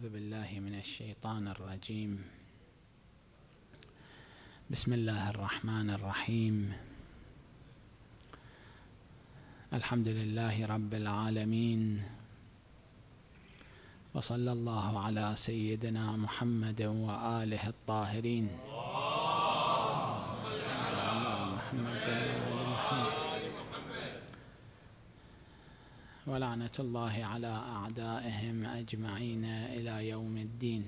أعوذ بالله من الشيطان الرجيم بسم الله الرحمن الرحيم الحمد لله رب العالمين وصلى الله على سيدنا محمد وآله الطاهرين اللهم صل على محمد ولعنة الله على أعدائهم أجمعين إلى يوم الدين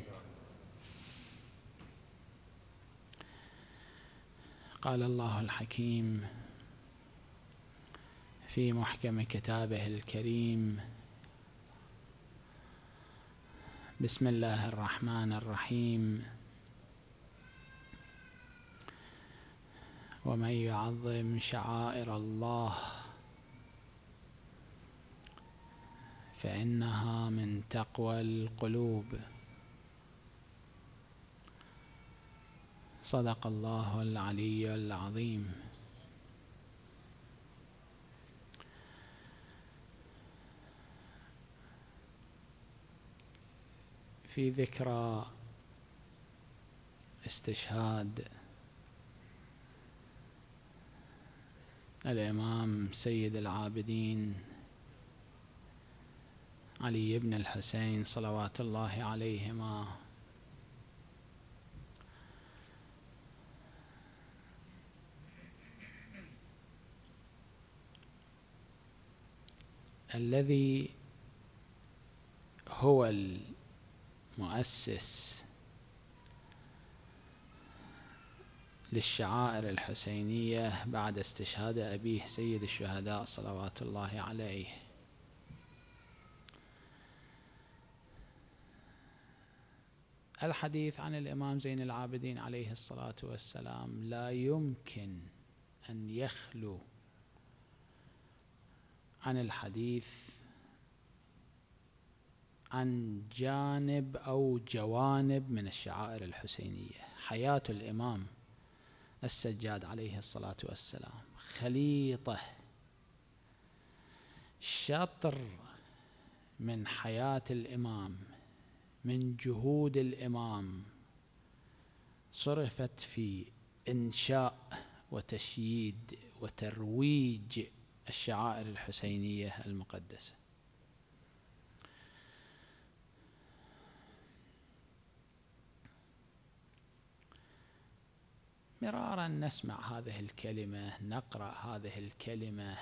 قال الله الحكيم في محكم كتابه الكريم بسم الله الرحمن الرحيم ومن يعظم شعائر الله فانها من تقوى القلوب صدق الله العلي العظيم في ذكرى استشهاد الامام سيد العابدين علي بن الحسين صلوات الله عليهما الذي هو المؤسس للشعائر الحسينية بعد استشهاد أبيه سيد الشهداء صلوات الله عليه الحديث عن الإمام زين العابدين عليه الصلاة والسلام لا يمكن أن يخلو عن الحديث عن جانب أو جوانب من الشعائر الحسينية حياة الإمام السجاد عليه الصلاة والسلام خليطة شطر من حياة الإمام من جهود الامام صرفت في انشاء وتشييد وترويج الشعائر الحسينيه المقدسه مرارا نسمع هذه الكلمه نقرا هذه الكلمه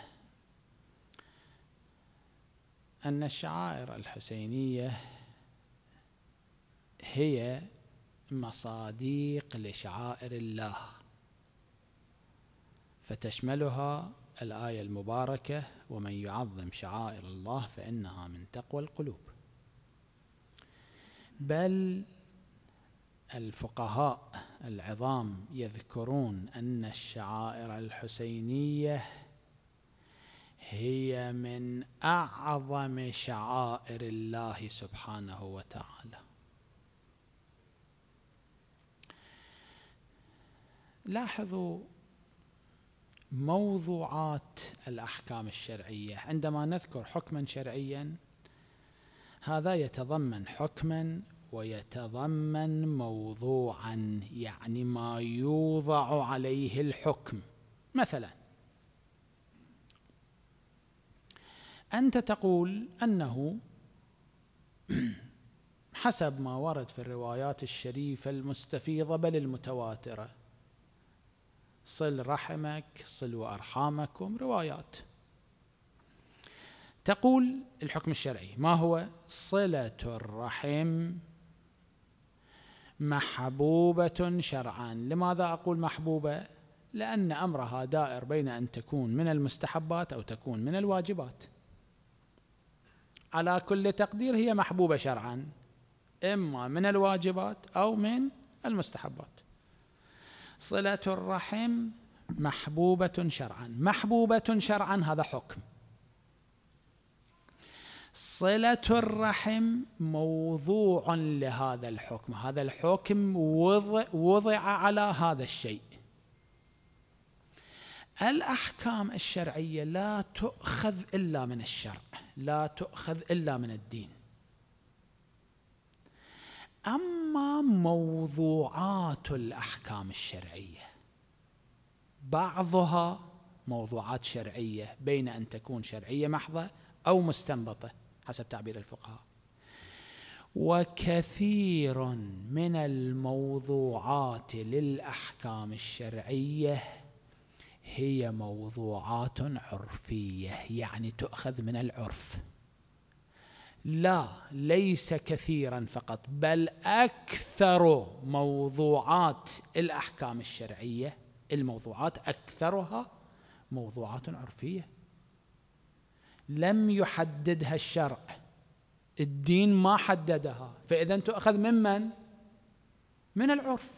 ان الشعائر الحسينيه هي مصاديق لشعائر الله فتشملها الآية المباركة ومن يعظم شعائر الله فإنها من تقوى القلوب بل الفقهاء العظام يذكرون أن الشعائر الحسينية هي من أعظم شعائر الله سبحانه وتعالى لاحظوا موضوعات الاحكام الشرعيه عندما نذكر حكما شرعيا هذا يتضمن حكما ويتضمن موضوعا يعني ما يوضع عليه الحكم مثلا انت تقول انه حسب ما ورد في الروايات الشريفه المستفيضه بل المتواتره صل رحمك صل وارحامكم روايات تقول الحكم الشرعي ما هو صله الرحم محبوبه شرعا لماذا اقول محبوبه لان امرها دائر بين ان تكون من المستحبات او تكون من الواجبات على كل تقدير هي محبوبه شرعا اما من الواجبات او من المستحبات صلة الرحم محبوبة شرعا محبوبة شرعا هذا حكم صلة الرحم موضوع لهذا الحكم هذا الحكم وضع, على هذا الشيء الأحكام الشرعية لا تؤخذ إلا من الشرع لا تؤخذ إلا من الدين اما موضوعات الاحكام الشرعيه بعضها موضوعات شرعيه بين ان تكون شرعيه محضه او مستنبطه حسب تعبير الفقهاء وكثير من الموضوعات للاحكام الشرعيه هي موضوعات عرفيه يعني تؤخذ من العرف لا ليس كثيرا فقط بل اكثر موضوعات الاحكام الشرعيه الموضوعات اكثرها موضوعات عرفيه لم يحددها الشرع الدين ما حددها فاذا تؤخذ ممن من العرف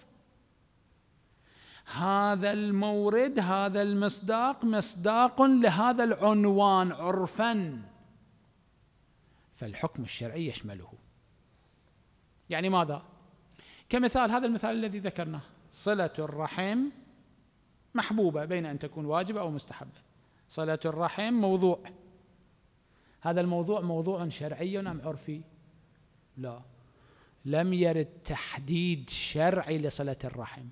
هذا المورد هذا المصداق مصداق لهذا العنوان عرفا فالحكم الشرعي يشمله يعني ماذا كمثال هذا المثال الذي ذكرناه صلة الرحم محبوبة بين أن تكون واجبة أو مستحبة صلة الرحم موضوع هذا الموضوع موضوع شرعي أم عرفي لا لم يرد تحديد شرعي لصلة الرحم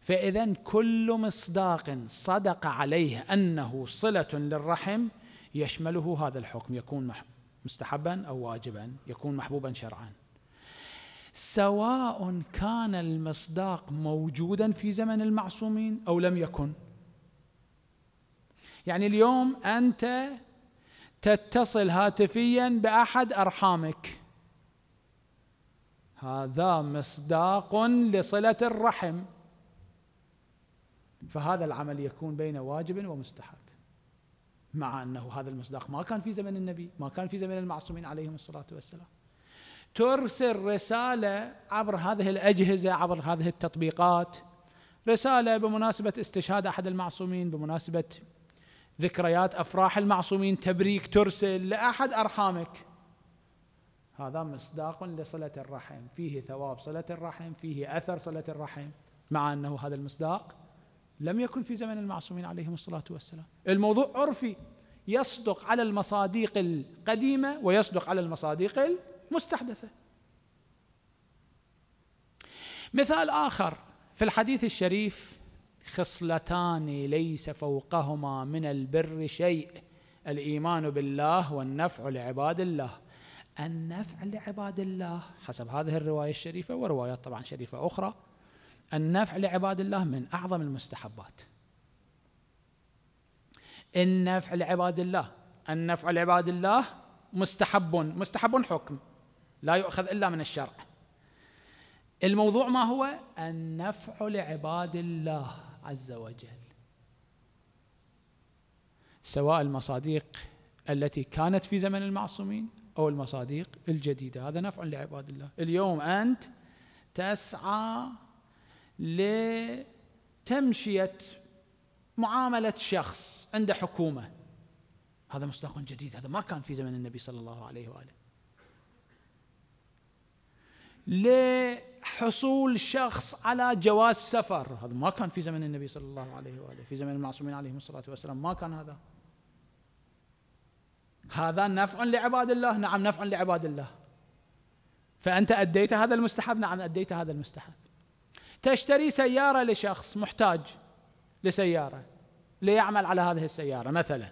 فإذا كل مصداق صدق عليه أنه صلة للرحم يشمله هذا الحكم يكون محبوب مستحبا أو واجبا يكون محبوبا شرعا سواء كان المصداق موجودا في زمن المعصومين أو لم يكن يعني اليوم أنت تتصل هاتفيا بأحد أرحامك هذا مصداق لصلة الرحم فهذا العمل يكون بين واجب ومستحب مع أنه هذا المصداق ما كان في زمن النبي ما كان في زمن المعصومين عليهم الصلاة والسلام ترسل رسالة عبر هذه الأجهزة عبر هذه التطبيقات رسالة بمناسبة استشهاد أحد المعصومين بمناسبة ذكريات أفراح المعصومين تبريك ترسل لأحد أرحامك هذا مصداق لصلة الرحم فيه ثواب صلة الرحم فيه أثر صلة الرحم مع أنه هذا المصداق لم يكن في زمن المعصومين عليهم الصلاة والسلام الموضوع عرفي يصدق على المصادق القديمه ويصدق على المصادق المستحدثه مثال اخر في الحديث الشريف خصلتان ليس فوقهما من البر شيء الايمان بالله والنفع لعباد الله النفع لعباد الله حسب هذه الروايه الشريفه وروايات طبعا شريفه اخرى النفع لعباد الله من اعظم المستحبات إن نفع لعباد الله النفع لعباد الله مستحب مستحب حكم لا يؤخذ إلا من الشرع الموضوع ما هو النفع لعباد الله عز وجل سواء المصادق التي كانت في زمن المعصومين أو المصادق الجديدة هذا نفع لعباد الله اليوم أنت تسعى لتمشية معاملة شخص عنده حكومه هذا مصداق جديد هذا ما كان في زمن النبي صلى الله عليه واله لحصول شخص على جواز سفر هذا ما كان في زمن النبي صلى الله عليه واله في زمن المعصومين عليهم الصلاه والسلام ما كان هذا هذا نفع لعباد الله نعم نفع لعباد الله فأنت أديت هذا المستحب نعم أديت هذا المستحب تشتري سيارة لشخص محتاج لسيارة ليعمل على هذه السيارة مثلا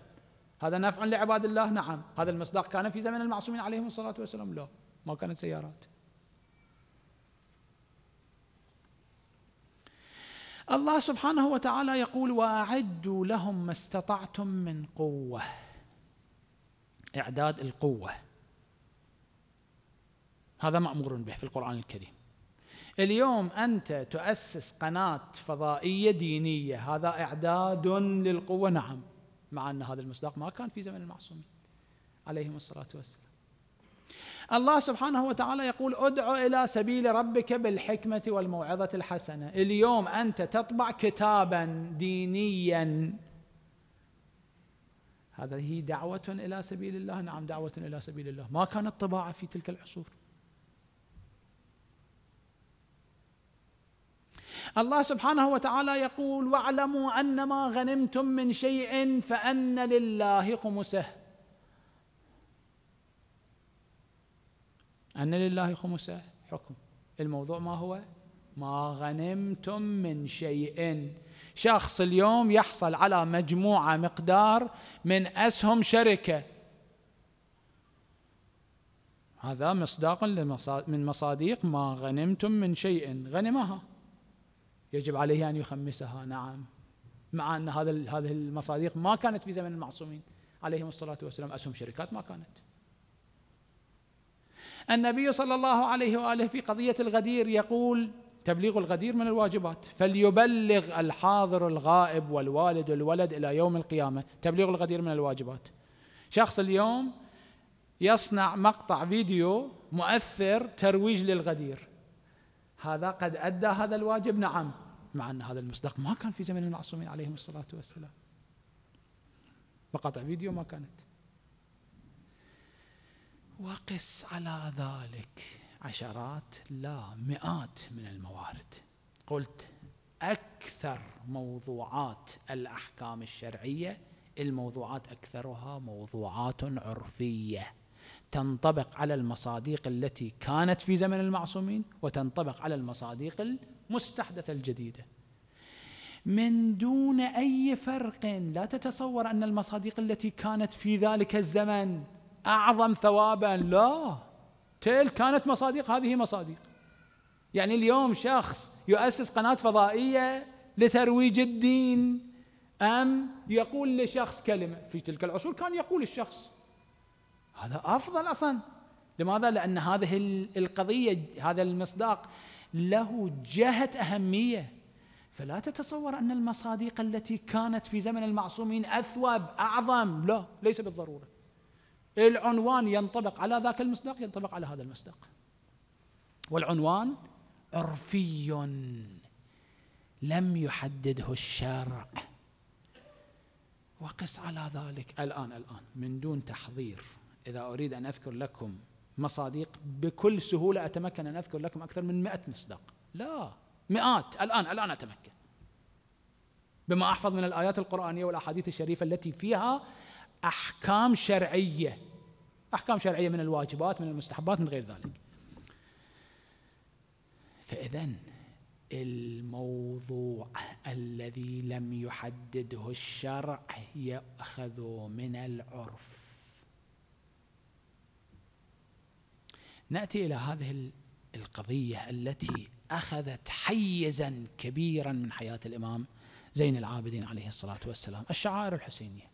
هذا نفع لعباد الله نعم هذا المصداق كان في زمن المعصومين عليهم الصلاة والسلام لا ما كانت سيارات الله سبحانه وتعالى يقول واعدوا لهم ما استطعتم من قوه اعداد القوه هذا مامور به في القران الكريم اليوم أنت تؤسس قناة فضائية دينية هذا إعداد للقوة نعم مع أن هذا المصداق ما كان في زمن المعصومين عليهم الصلاة والسلام الله سبحانه وتعالى يقول ادع إلى سبيل ربك بالحكمة والموعظة الحسنة اليوم أنت تطبع كتابا دينيا هذه دعوة إلى سبيل الله نعم دعوة إلى سبيل الله ما كانت طباعة في تلك العصور الله سبحانه وتعالى يقول واعلموا أن ما غنمتم من شيء فأن لله خمسه أن لله خمسه حكم الموضوع ما هو ما غنمتم من شيء شخص اليوم يحصل على مجموعة مقدار من أسهم شركة هذا مصداق من مصادق ما غنمتم من شيء غنمها يجب عليه أن يخمسها نعم مع أن هذا هذه المصادق ما كانت في زمن المعصومين عليهم الصلاة والسلام أسهم شركات ما كانت النبي صلى الله عليه وآله في قضية الغدير يقول تبليغ الغدير من الواجبات فليبلغ الحاضر الغائب والوالد والولد إلى يوم القيامة تبليغ الغدير من الواجبات شخص اليوم يصنع مقطع فيديو مؤثر ترويج للغدير هذا قد أدى هذا الواجب نعم مع أن هذا المصداق ما كان في زمن المعصومين عليهم الصلاة والسلام مقاطع فيديو ما كانت وقس على ذلك عشرات لا مئات من الموارد قلت أكثر موضوعات الأحكام الشرعية الموضوعات أكثرها موضوعات عرفية تنطبق على المصادق التي كانت في زمن المعصومين وتنطبق على المصادق مستحدثة الجديدة من دون أي فرق لا تتصور أن المصادق التي كانت في ذلك الزمن أعظم ثوابا لا تلك كانت مصادق هذه مصادق يعني اليوم شخص يؤسس قناة فضائية لترويج الدين أم يقول لشخص كلمة في تلك العصور كان يقول الشخص هذا أفضل أصلا لماذا؟ لأن هذه القضية هذا المصداق له جهة أهمية فلا تتصور أن المصادق التي كانت في زمن المعصومين أثوب أعظم لا ليس بالضرورة العنوان ينطبق على ذاك المصداق ينطبق على هذا المصداق والعنوان عرفي لم يحدده الشرع وقس على ذلك الآن الآن من دون تحضير إذا أريد أن أذكر لكم مصادق بكل سهولة أتمكن أن أذكر لكم أكثر من مئة مصداق لا مئات الآن الآن أتمكن بما أحفظ من الآيات القرآنية والأحاديث الشريفة التي فيها أحكام شرعية أحكام شرعية من الواجبات من المستحبات من غير ذلك فإذا الموضوع الذي لم يحدده الشرع يأخذ من العرف ناتي الى هذه القضيه التي اخذت حيزا كبيرا من حياه الامام زين العابدين عليه الصلاه والسلام الشعائر الحسينيه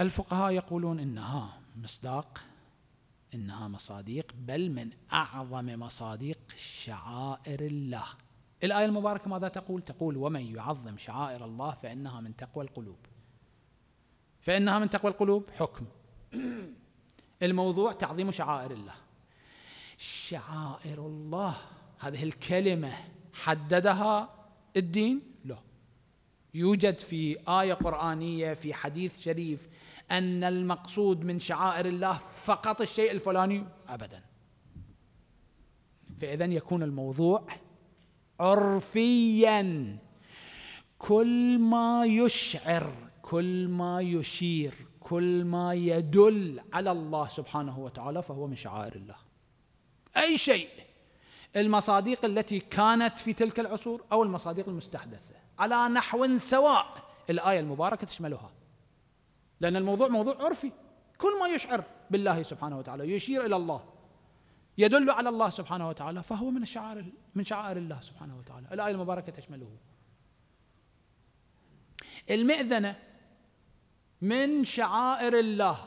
الفقهاء يقولون انها مصداق انها مصاديق بل من اعظم مصاديق شعائر الله الايه المباركه ماذا تقول تقول ومن يعظم شعائر الله فانها من تقوى القلوب فانها من تقوى القلوب حكم الموضوع تعظيم شعائر الله شعائر الله هذه الكلمة حددها الدين؟ لا يوجد في آية قرآنية في حديث شريف أن المقصود من شعائر الله فقط الشيء الفلاني أبدا فإذا يكون الموضوع عرفيا كل ما يشعر كل ما يشير كل ما يدل على الله سبحانه وتعالى فهو من شعائر الله أي شيء المصادق التي كانت في تلك العصور أو المصادق المستحدثة على نحو سواء الآية المباركة تشملها لأن الموضوع موضوع عرفي كل ما يشعر بالله سبحانه وتعالى يشير إلى الله يدل على الله سبحانه وتعالى فهو من الشعائر من شعائر الله سبحانه وتعالى الآية المباركة تشمله المئذنة من شعائر الله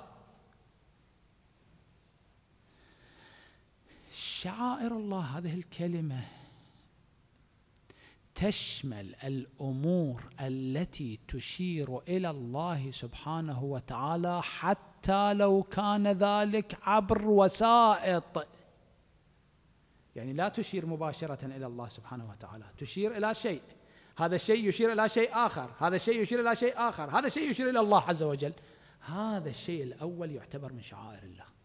شعائر الله هذه الكلمه تشمل الامور التي تشير الى الله سبحانه وتعالى حتى لو كان ذلك عبر وسائط يعني لا تشير مباشره الى الله سبحانه وتعالى تشير الى شيء هذا الشيء يشير إلى شيء آخر هذا الشيء يشير إلى شيء آخر هذا الشيء يشير إلى الله عز وجل هذا الشيء الأول يعتبر من شعائر الله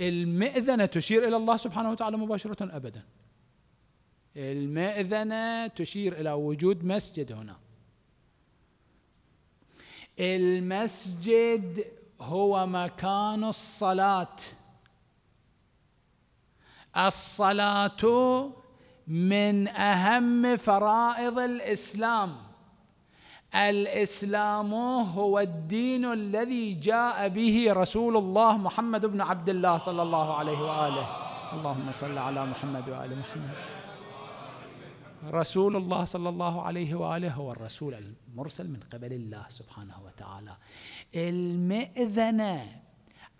المئذنة تشير إلى الله سبحانه وتعالى مباشرة أبدا المئذنة تشير إلى وجود مسجد هنا المسجد هو مكان الصلاة الصلاة من اهم فرائض الاسلام الاسلام هو الدين الذي جاء به رسول الله محمد بن عبد الله صلى الله عليه واله اللهم صل على محمد وال محمد رسول الله صلى الله عليه واله هو الرسول المرسل من قبل الله سبحانه وتعالى المئذنه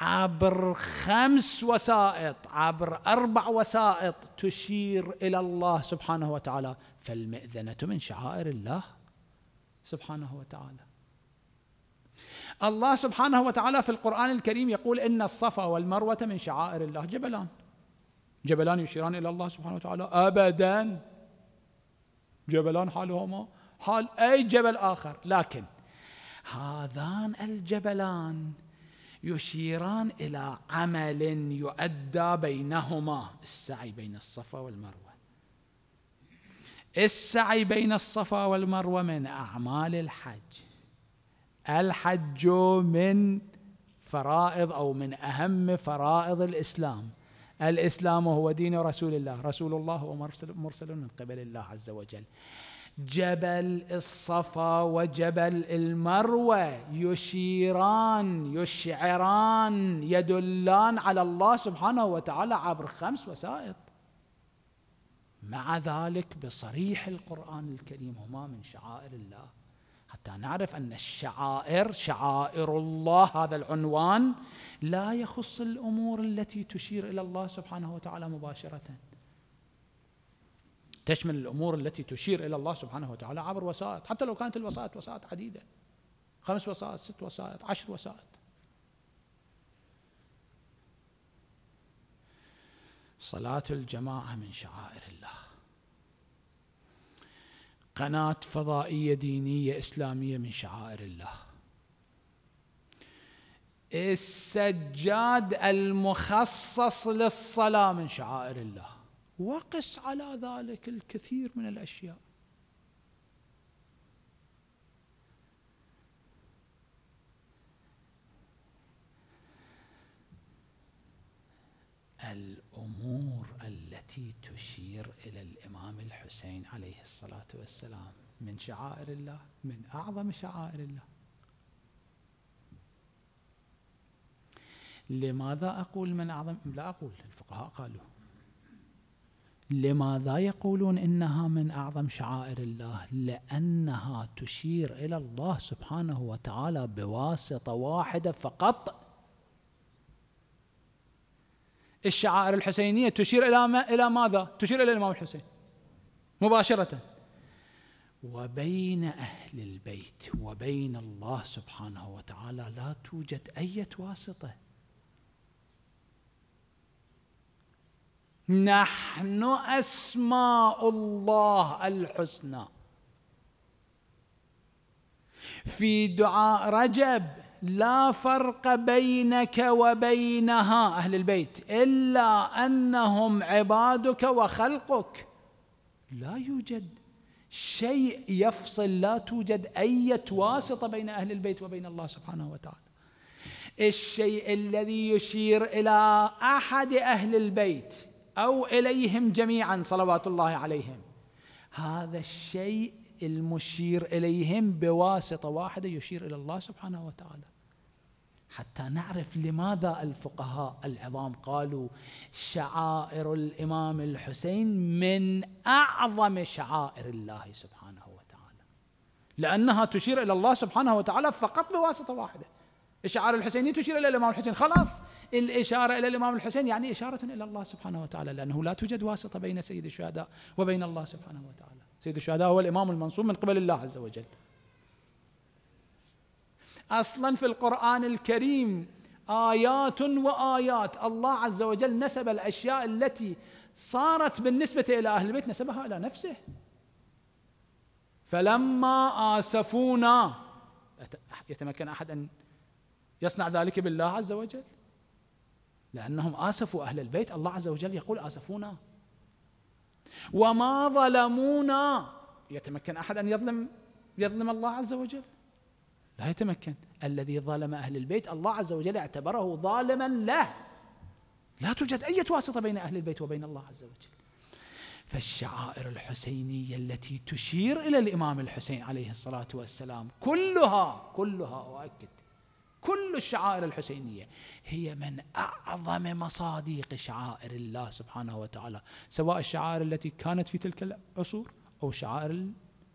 عبر خمس وسائط عبر أربع وسائط تشير إلى الله سبحانه وتعالى فالمئذنة من شعائر الله سبحانه وتعالى الله سبحانه وتعالى في القرآن الكريم يقول إن الصفا والمروة من شعائر الله جبلان جبلان يشيران إلى الله سبحانه وتعالى أبدا جبلان حالهما حال أي جبل آخر لكن هذان الجبلان يشيران الى عمل يؤدى بينهما السعي بين الصفا والمروه السعي بين الصفا والمروه من اعمال الحج الحج من فرائض او من اهم فرائض الاسلام الاسلام هو دين رسول الله رسول الله هو مرسل من قبل الله عز وجل جبل الصفا وجبل المروه يشيران يشعران يدلان على الله سبحانه وتعالى عبر خمس وسائط مع ذلك بصريح القران الكريم هما من شعائر الله حتى نعرف ان الشعائر شعائر الله هذا العنوان لا يخص الامور التي تشير الى الله سبحانه وتعالى مباشره تشمل الأمور التي تشير إلى الله سبحانه وتعالى عبر وسائط حتى لو كانت الوسائط وسائط عديدة خمس وسائط ست وسائط عشر وسائط صلاة الجماعة من شعائر الله قناة فضائية دينية إسلامية من شعائر الله السجاد المخصص للصلاة من شعائر الله وقس على ذلك الكثير من الاشياء الامور التي تشير الى الامام الحسين عليه الصلاه والسلام من شعائر الله من اعظم شعائر الله لماذا اقول من اعظم لا اقول الفقهاء قالوا لماذا يقولون انها من اعظم شعائر الله لانها تشير الى الله سبحانه وتعالى بواسطه واحده فقط الشعائر الحسينيه تشير الى ما الى ماذا تشير الى الامام الحسين مباشره وبين اهل البيت وبين الله سبحانه وتعالى لا توجد اي واسطه نحن اسماء الله الحسنى في دعاء رجب لا فرق بينك وبينها اهل البيت الا انهم عبادك وخلقك لا يوجد شيء يفصل لا توجد اي واسطه بين اهل البيت وبين الله سبحانه وتعالى الشيء الذي يشير الى احد اهل البيت أو إليهم جميعا صلوات الله عليهم هذا الشيء المشير إليهم بواسطة واحدة يشير إلى الله سبحانه وتعالى حتى نعرف لماذا الفقهاء العظام قالوا شعائر الامام الحسين من اعظم شعائر الله سبحانه وتعالى لانها تشير الى الله سبحانه وتعالى فقط بواسطه واحده الشعائر الحسينيه تشير الى الامام الحسين خلاص الإشارة إلى الإمام الحسين يعني إشارة إلى الله سبحانه وتعالى لأنه لا توجد واسطة بين سيد الشهداء وبين الله سبحانه وتعالى سيد الشهداء هو الإمام المنصوب من قبل الله عز وجل أصلا في القرآن الكريم آيات وآيات الله عز وجل نسب الأشياء التي صارت بالنسبة إلى أهل البيت نسبها إلى نفسه فلما آسفونا يتمكن أحد أن يصنع ذلك بالله عز وجل لأنهم آسفوا أهل البيت الله عز وجل يقول آسفونا وما ظلمونا يتمكن أحد أن يظلم يظلم الله عز وجل لا يتمكن الذي ظلم أهل البيت الله عز وجل اعتبره ظالما له لا توجد أي واسطة بين أهل البيت وبين الله عز وجل فالشعائر الحسينية التي تشير إلى الإمام الحسين عليه الصلاة والسلام كلها كلها أؤكد كل الشعائر الحسينية هي من أعظم مصادق شعائر الله سبحانه وتعالى سواء الشعائر التي كانت في تلك العصور أو الشعائر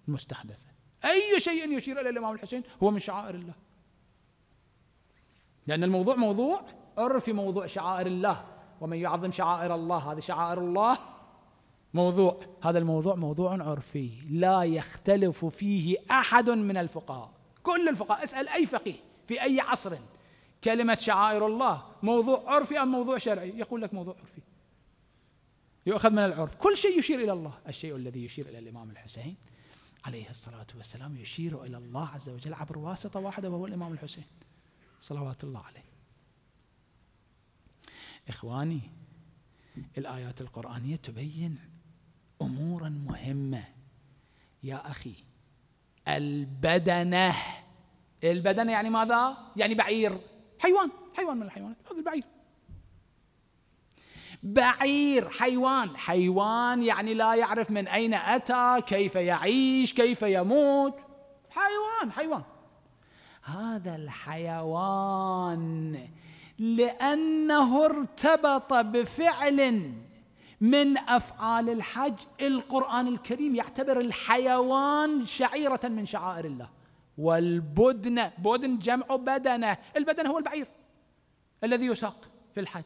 المستحدثة أي شيء يشير إلى الإمام الحسين هو من شعائر الله لأن الموضوع موضوع عرفي موضوع شعائر الله ومن يعظم شعائر الله هذه شعائر الله موضوع هذا الموضوع موضوع عرفي لا يختلف فيه أحد من الفقهاء كل الفقهاء اسأل أي فقيه في أي عصر كلمة شعائر الله موضوع عرفي أم موضوع شرعي يقول لك موضوع عرفي يؤخذ من العرف كل شيء يشير إلى الله الشيء الذي يشير إلى الإمام الحسين عليه الصلاة والسلام يشير إلى الله عز وجل عبر واسطة واحدة وهو الإمام الحسين صلوات الله عليه إخواني الآيات القرآنية تبين أمورا مهمة يا أخي البدنه البدنة يعني ماذا؟ يعني بعير حيوان حيوان من الحيوانات هذا البعير بعير حيوان حيوان يعني لا يعرف من أين أتى كيف يعيش كيف يموت حيوان حيوان هذا الحيوان لأنه ارتبط بفعل من أفعال الحج القرآن الكريم يعتبر الحيوان شعيرة من شعائر الله والبدن بدن جمع بدنه البدن هو البعير الذي يساق في الحج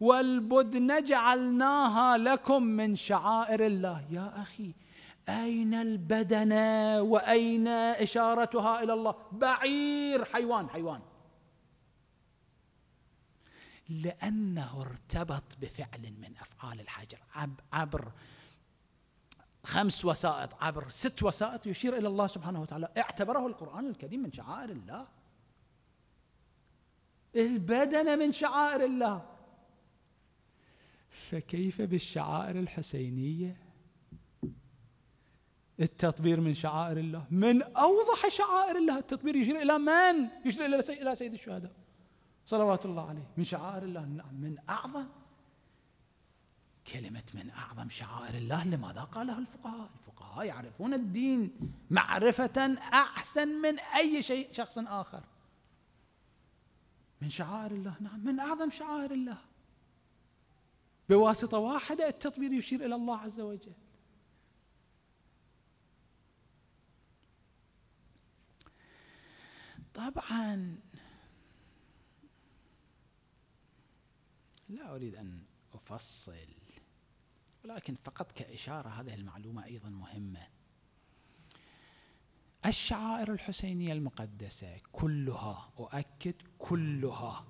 والبدن جعلناها لكم من شعائر الله يا أخي أين البدنة وأين إشارتها إلى الله بعير حيوان حيوان لأنه ارتبط بفعل من أفعال الحجر عبر خمس وسائط عبر ست وسائط يشير إلى الله سبحانه وتعالى اعتبره القرآن الكريم من شعائر الله البدن من شعائر الله فكيف بالشعائر الحسينية التطبير من شعائر الله من أوضح شعائر الله التطبير يشير إلى من؟ يشير إلى سيد الشهداء صلوات الله عليه من شعائر الله نعم. من أعظم كلمة من أعظم شعائر الله لماذا قاله الفقهاء الفقهاء يعرفون الدين معرفة أحسن من أي شيء شخص آخر من شعائر الله نعم من أعظم شعائر الله بواسطة واحدة التطبير يشير إلى الله عز وجل طبعا لا أريد أن أفصل ولكن فقط كإشارة هذه المعلومة أيضا مهمة الشعائر الحسينية المقدسة كلها أؤكد كلها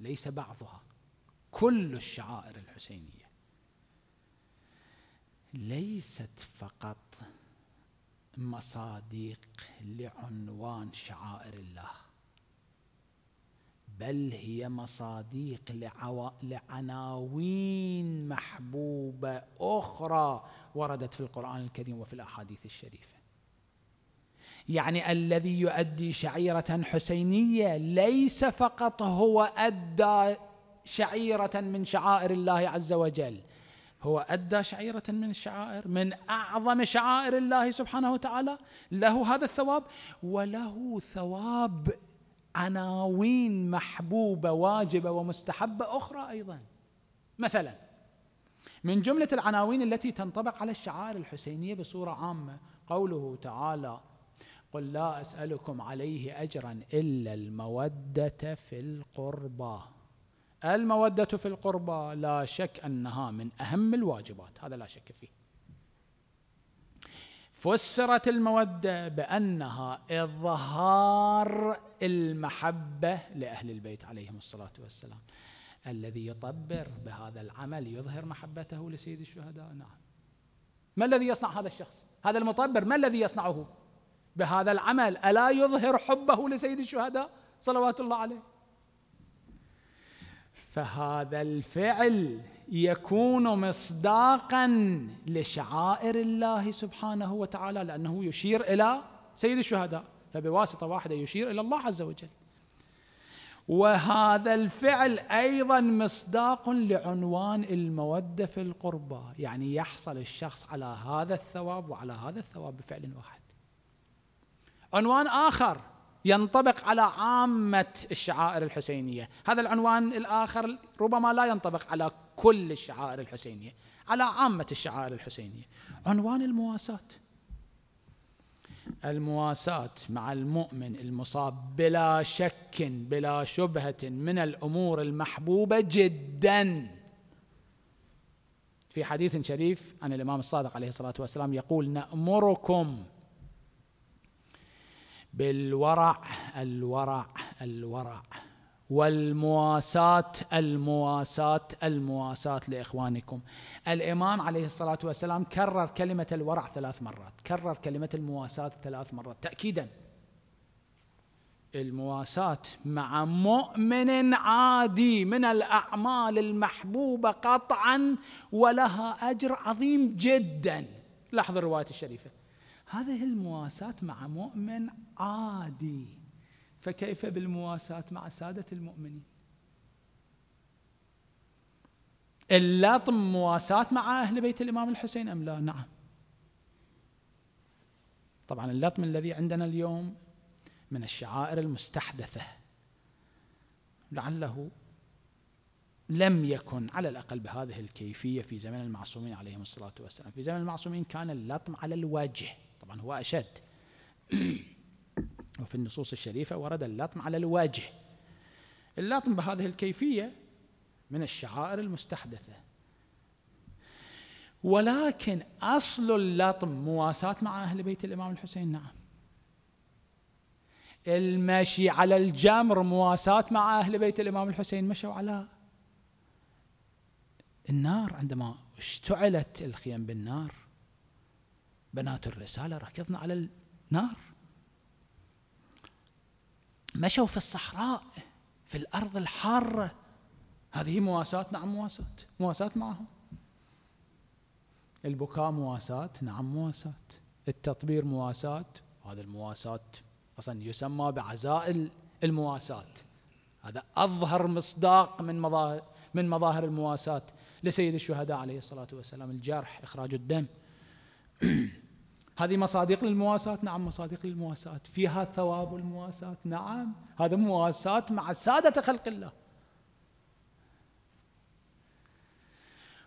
ليس بعضها كل الشعائر الحسينية ليست فقط مصادق لعنوان شعائر الله بل هي مصاديق لعو... لعناوين محبوبه اخرى وردت في القران الكريم وفي الاحاديث الشريفه يعني الذي يؤدي شعيره حسينيه ليس فقط هو ادى شعيره من شعائر الله عز وجل هو ادى شعيره من الشعائر من اعظم شعائر الله سبحانه وتعالى له هذا الثواب وله ثواب عناوين محبوبه واجبه ومستحبه اخرى ايضا مثلا من جمله العناوين التي تنطبق على الشعائر الحسينيه بصوره عامه قوله تعالى قل لا اسالكم عليه اجرا الا الموده في القربى الموده في القربى لا شك انها من اهم الواجبات هذا لا شك فيه فسرت الموده بانها اظهار المحبه لاهل البيت عليهم الصلاه والسلام الذي يطبر بهذا العمل يظهر محبته لسيد الشهداء نعم ما الذي يصنع هذا الشخص هذا المطبر ما الذي يصنعه بهذا العمل الا يظهر حبه لسيد الشهداء صلوات الله عليه فهذا الفعل يكون مصداقا لشعائر الله سبحانه وتعالى لانه يشير الى سيد الشهداء فبواسطه واحده يشير الى الله عز وجل. وهذا الفعل ايضا مصداق لعنوان الموده في القربى، يعني يحصل الشخص على هذا الثواب وعلى هذا الثواب بفعل واحد. عنوان اخر ينطبق على عامه الشعائر الحسينيه، هذا العنوان الاخر ربما لا ينطبق على كل الشعائر الحسينية على عامة الشعائر الحسينية عنوان المواساة المواساة مع المؤمن المصاب بلا شك بلا شبهة من الأمور المحبوبة جدا في حديث شريف عن الإمام الصادق عليه الصلاة والسلام يقول نأمركم بالورع الورع الورع والمواساة المواساة المواساة لإخوانكم الإمام عليه الصلاة والسلام كرر كلمة الورع ثلاث مرات كرر كلمة المواساة ثلاث مرات تأكيدا المواساة مع مؤمن عادي من الأعمال المحبوبة قطعا ولها أجر عظيم جدا لاحظ الرواية الشريفة هذه المواساة مع مؤمن عادي فكيف بالمواساة مع سادة المؤمنين اللطم مواساة مع أهل بيت الإمام الحسين أم لا نعم طبعا اللطم الذي عندنا اليوم من الشعائر المستحدثة لعله لم يكن على الأقل بهذه الكيفية في زمن المعصومين عليهم الصلاة والسلام في زمن المعصومين كان اللطم على الوجه طبعا هو أشد وفي النصوص الشريفة ورد اللطم على الوجه اللطم بهذه الكيفية من الشعائر المستحدثة ولكن أصل اللطم مواساة مع أهل بيت الإمام الحسين نعم المشي على الجمر مواساة مع أهل بيت الإمام الحسين مشوا على النار عندما اشتعلت الخيام بالنار بنات الرسالة ركضن على النار مشوا في الصحراء في الأرض الحارة هذه مواساة نعم مواساة مواساة معهم البكاء مواساة نعم مواساة التطبير مواساة هذا المواساة أصلا يسمى بعزاء المواساة هذا أظهر مصداق من مظاهر من مظاهر المواساة لسيد الشهداء عليه الصلاة والسلام الجرح إخراج الدم هذه مصادق للمواساة نعم مصادق للمواساة فيها ثواب المواساة نعم هذا مواساة مع سادة خلق الله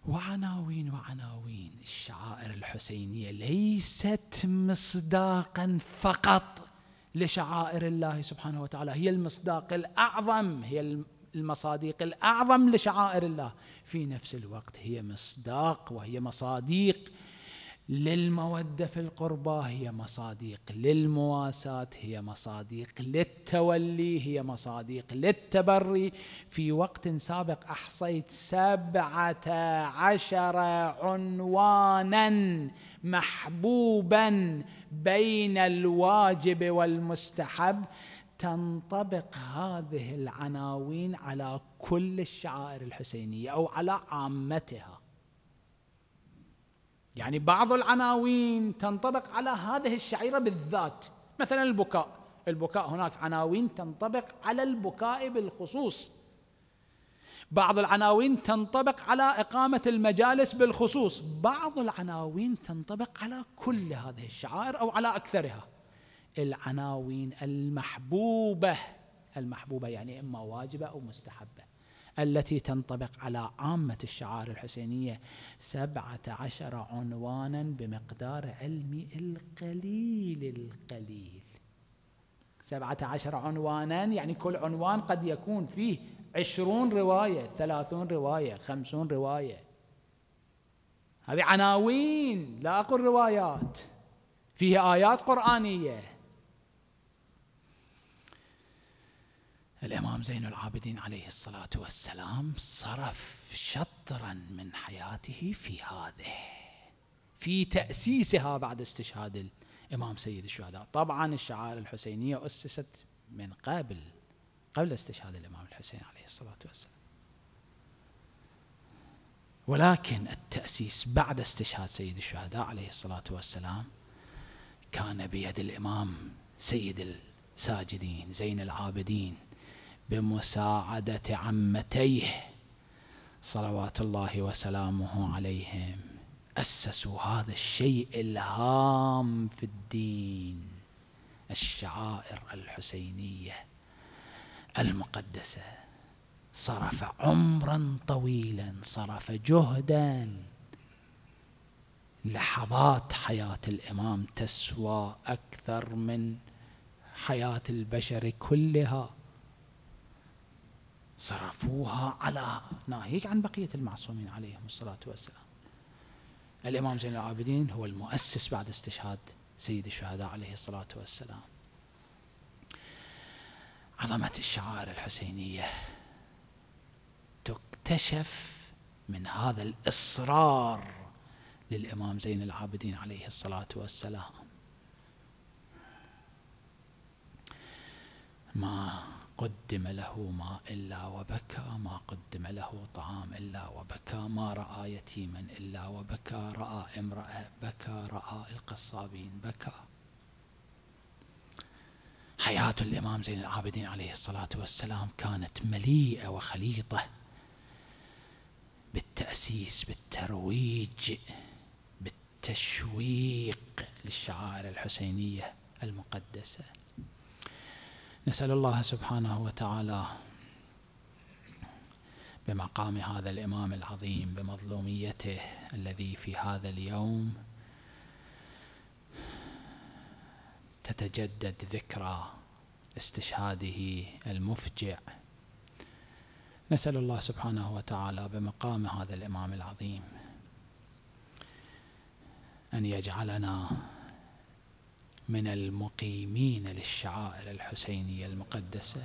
وعناوين وعناوين الشعائر الحسينية ليست مصداقا فقط لشعائر الله سبحانه وتعالى هي المصداق الأعظم هي المصادق الأعظم لشعائر الله في نفس الوقت هي مصداق وهي مصاديق للمودة في القربى هي مصاديق للمواساة هي مصاديق للتولي هي مصاديق للتبري في وقت سابق أحصيت سبعة عشر عنوانا محبوبا بين الواجب والمستحب تنطبق هذه العناوين على كل الشعائر الحسينية أو على عامتها يعني بعض العناوين تنطبق على هذه الشعيرة بالذات مثلا البكاء البكاء هناك عناوين تنطبق على البكاء بالخصوص بعض العناوين تنطبق على إقامة المجالس بالخصوص بعض العناوين تنطبق على كل هذه الشعائر أو على أكثرها العناوين المحبوبة المحبوبة يعني إما واجبة أو مستحبة التي تنطبق على عامة الشعائر الحسينية سبعة عشر عنوانا بمقدار علمي القليل القليل سبعة عشر عنوانا يعني كل عنوان قد يكون فيه عشرون رواية ثلاثون رواية خمسون رواية هذه عناوين لا أقول روايات فيها آيات قرآنية الامام زين العابدين عليه الصلاه والسلام صرف شطرا من حياته في هذه في تاسيسها بعد استشهاد الامام سيد الشهداء طبعا الشعائر الحسينيه اسست من قبل قبل استشهاد الامام الحسين عليه الصلاه والسلام ولكن التاسيس بعد استشهاد سيد الشهداء عليه الصلاه والسلام كان بيد الامام سيد الساجدين زين العابدين بمساعدة عمتيه صلوات الله وسلامه عليهم أسسوا هذا الشيء الهام في الدين الشعائر الحسينية المقدسة صرف عمرا طويلا صرف جهدا لحظات حياة الإمام تسوى أكثر من حياة البشر كلها صرفوها على ناهيك عن بقية المعصومين عليهم الصلاة والسلام الإمام زين العابدين هو المؤسس بعد استشهاد سيد الشهداء عليه الصلاة والسلام عظمة الشعائر الحسينية تكتشف من هذا الإصرار للإمام زين العابدين عليه الصلاة والسلام ما قدم له ماء إلا وبكى ما قدم له طعام إلا وبكى ما رأى يتيما إلا وبكى رأى امرأة بكى رأى القصابين بكى حياة الإمام زين العابدين عليه الصلاة والسلام كانت مليئة وخليطة بالتأسيس بالترويج بالتشويق للشعائر الحسينية المقدسه نسأل الله سبحانه وتعالى بمقام هذا الإمام العظيم بمظلوميته الذي في هذا اليوم تتجدد ذكرى استشهاده المفجع نسأل الله سبحانه وتعالى بمقام هذا الإمام العظيم أن يجعلنا من المقيمين للشعائر الحسينية المقدسة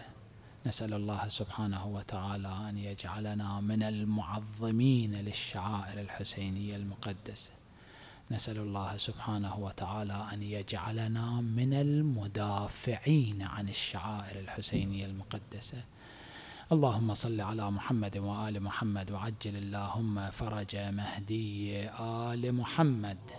نسأل الله سبحانه وتعالى أن يجعلنا من المعظمين للشعائر الحسينية المقدسة نسأل الله سبحانه وتعالى أن يجعلنا من المدافعين عن الشعائر الحسينية المقدسة اللهم صل على محمد وآل محمد وعجل اللهم فرج مهدي آل محمد